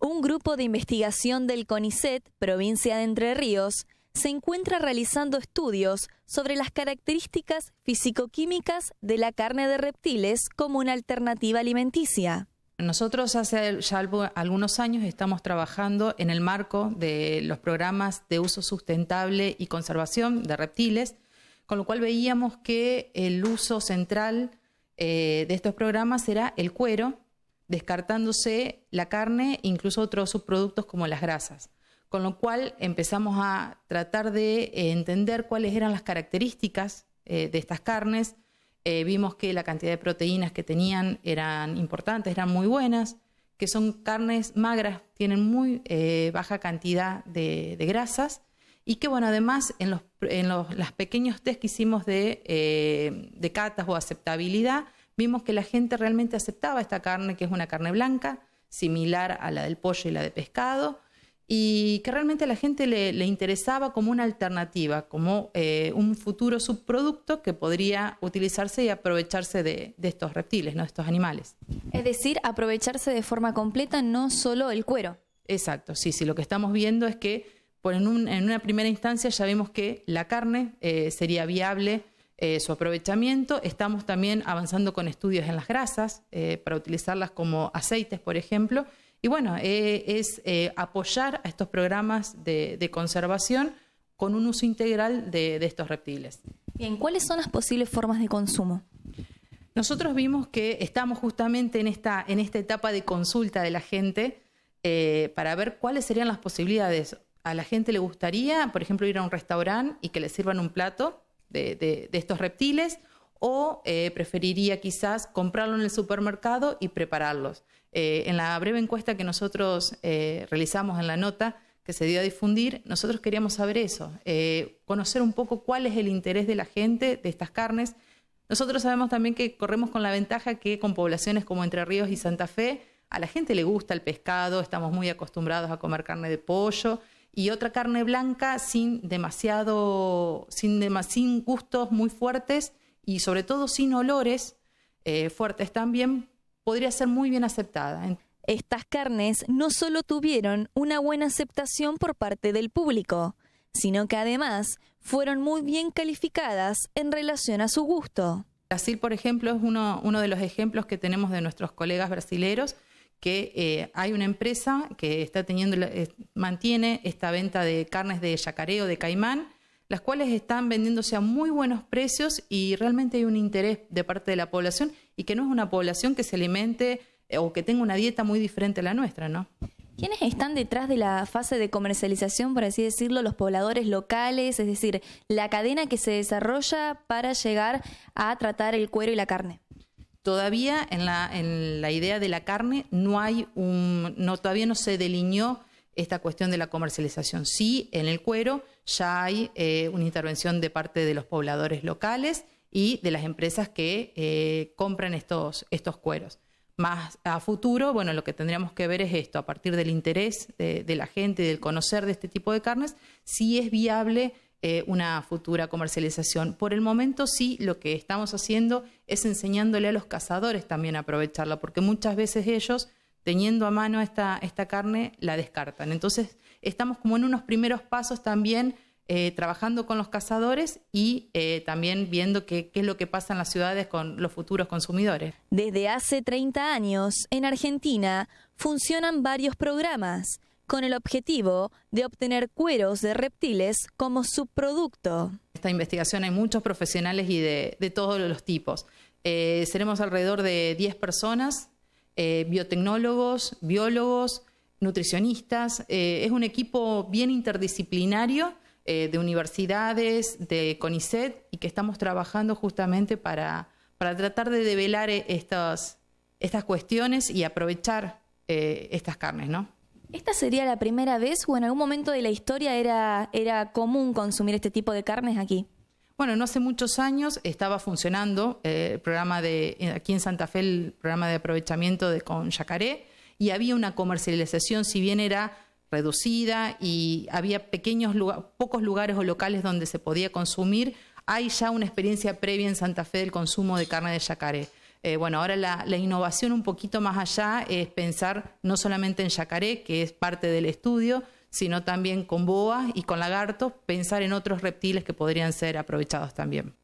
Un grupo de investigación del CONICET, provincia de Entre Ríos, se encuentra realizando estudios sobre las características fisicoquímicas de la carne de reptiles como una alternativa alimenticia. Nosotros hace ya algunos años estamos trabajando en el marco de los programas de uso sustentable y conservación de reptiles, con lo cual veíamos que el uso central eh, de estos programas era el cuero, descartándose la carne e incluso otros subproductos como las grasas. Con lo cual empezamos a tratar de eh, entender cuáles eran las características eh, de estas carnes. Eh, vimos que la cantidad de proteínas que tenían eran importantes, eran muy buenas, que son carnes magras, tienen muy baja cantidad de, grasas y que bueno, además en los, en los pequeños test que hicimos de, de catas o aceptabilidad, vimos que la gente realmente aceptaba esta carne, que es una carne blanca, similar a la del pollo y la de pescado, y que realmente a la gente le, interesaba como una alternativa, como eh, un futuro subproducto que podría utilizarse y aprovecharse de, estos reptiles, ¿no? de estos animales. Es decir, aprovecharse de forma completa, no solo el cuero. Exacto, sí, sí, lo que estamos viendo es que pues, en, una primera instancia ya vimos que la carne eh, sería viable eh, su aprovechamiento. Estamos también avanzando con estudios en las grasas eh, para utilizarlas como aceites, por ejemplo. Y bueno, eh, es apoyar a estos programas de, conservación con un uso integral de, estos reptiles. Bien, ¿cuáles son las posibles formas de consumo? Nosotros vimos que estamos justamente en esta, en esta etapa de consulta de la gente para ver cuáles serían las posibilidades. A la gente le gustaría, por ejemplo, ir a un restaurante y que le sirvan un plato de, estos reptiles o eh, preferiría quizás comprarlo en el supermercado y prepararlos. Eh, en la breve encuesta que nosotros eh, realizamos en la nota que se dio a difundir, nosotros queríamos saber eso, conocer un poco cuál es el interés de la gente de estas carnes. Nosotros sabemos también que corremos con la ventaja que con poblaciones como Entre Ríos y Santa Fe, a la gente le gusta el pescado, estamos muy acostumbrados a comer carne de pollo, y otra carne blanca sin demasiado, sin, sin gustos muy fuertes y sobre todo sin olores eh, fuertes también, podría ser muy bien aceptada. Estas carnes no solo tuvieron una buena aceptación por parte del público, sino que además fueron muy bien calificadas en relación a su gusto. Brasil, por ejemplo, es uno, uno de los ejemplos que tenemos de nuestros colegas brasileños que eh, hay una empresa que está teniendo, mantiene esta venta de carnes de yacareo, de caimán, las cuales están vendiéndose a muy buenos precios y realmente hay un interés de parte de la población y que no es una población que se alimente eh, o que tenga una dieta muy diferente a la nuestra, ¿no? ¿Quiénes están detrás de la fase de comercialización, por así decirlo, los pobladores locales, es decir, la cadena que se desarrolla para llegar a tratar el cuero y la carne? Todavía en la, idea de la carne no hay un, no, todavía no se delineó esta cuestión de la comercialización. Sí, en el cuero ya hay eh, una intervención de parte de los pobladores locales y de las empresas que eh, compran estos, estos cueros. Más a futuro, bueno, lo que tendríamos que ver es esto, a partir del interés de, de la gente del conocer de este tipo de carnes, si es viable eh, una futura comercialización. Por el momento sí, lo que estamos haciendo es enseñándole a los cazadores también a aprovecharla, porque muchas veces ellos, teniendo a mano esta, esta carne, la descartan. Entonces, estamos como en unos primeros pasos también. Eh, trabajando con los cazadores y eh, también viendo qué es lo que pasa en las ciudades con los futuros consumidores. Desde hace 30 años, en Argentina, funcionan varios programas con el objetivo de obtener cueros de reptiles como subproducto. Esta investigación hay muchos profesionales y de, todos los tipos. Eh, seremos alrededor de 10 personas, eh, biotecnólogos, biólogos, nutricionistas. Eh, es un equipo bien interdisciplinario de universidades, de CONICET, y que estamos trabajando justamente para, para tratar de develar estas, estas cuestiones y aprovechar estas carnes, ¿no? ¿Esta sería la primera vez o en algún momento de la historia era, era común consumir este tipo de carnes aquí? Bueno, no hace muchos años estaba funcionando eh, el programa de, eh, aquí en Santa Fe, el programa de aprovechamiento de, con yacaré, y había una comercialización, si bien era reducida y había pequeños pocos lugares o locales donde se podía consumir, hay ya una experiencia previa en Santa Fe del consumo de carne de yacaré. Eh, bueno, ahora la, la, innovación un poquito más allá es pensar no solamente en yacaré, que es parte del estudio, sino también con boas y con lagartos, pensar en otros reptiles que podrían ser aprovechados también.